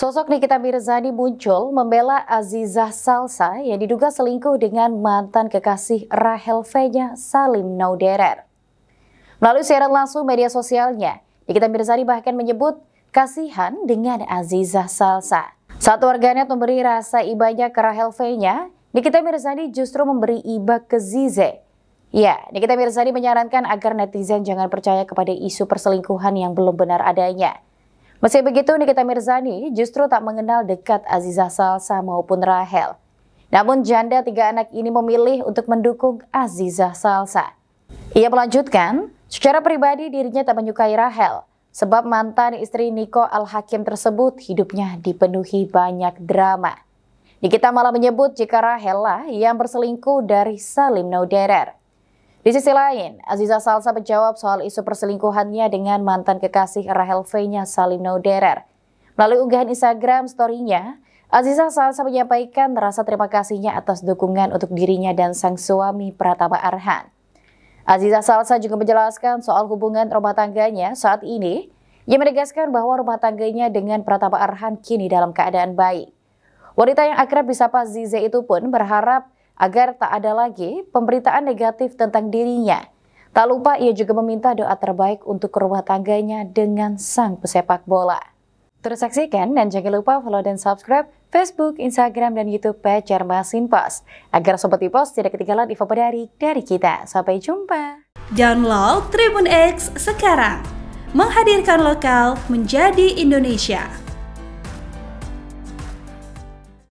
Sosok Nikita Mirzani muncul membela Aziza Salsa yang diduga selingkuh dengan mantan kekasih Rahel Fenya Salim Nauderer. Melalui siaran langsung media sosialnya, Nikita Mirzani bahkan menyebut kasihan dengan Aziza Salsa. Saat warganet memberi rasa ibanya ke Rahel Fenya, Nikita Mirzani justru memberi iba ke Zize. Ya, Nikita Mirzani menyarankan agar netizen jangan percaya kepada isu perselingkuhan yang belum benar adanya. Meski begitu, Nikita Mirzani justru tak mengenal dekat Aziza Salsa maupun Rahel. Namun janda tiga anak ini memilih untuk mendukung Aziza Salsa. Ia melanjutkan, secara pribadi dirinya tak menyukai Rahel, sebab mantan istri Niko Al-Hakim tersebut hidupnya dipenuhi banyak drama. Nikita malah menyebut jika Rahel lah yang berselingkuh dari Salim Nauderer. Di sisi lain, Aziza Salsa menjawab soal isu perselingkuhannya dengan mantan kekasih Rahel v Salim Nauderer. Melalui unggahan Instagram story-nya, Aziza Salsa menyampaikan rasa terima kasihnya atas dukungan untuk dirinya dan sang suami Pratama Arhan. Aziza Salsa juga menjelaskan soal hubungan rumah tangganya saat ini. Ia menegaskan bahwa rumah tangganya dengan Pratama Arhan kini dalam keadaan baik. Wanita yang akrab disapa Zize itu pun berharap agar tak ada lagi pemberitaan negatif tentang dirinya. Tak lupa ia juga meminta doa terbaik untuk rumah tangganya dengan sang pesepak bola. Terus saksikan dan jangan lupa follow dan subscribe Facebook, Instagram, dan Youtube Pajar Masin Pos agar Sobat Ipos tidak ketinggalan info menarik dari kita. Sampai jumpa! Download Tribun X sekarang! Menghadirkan lokal menjadi Indonesia.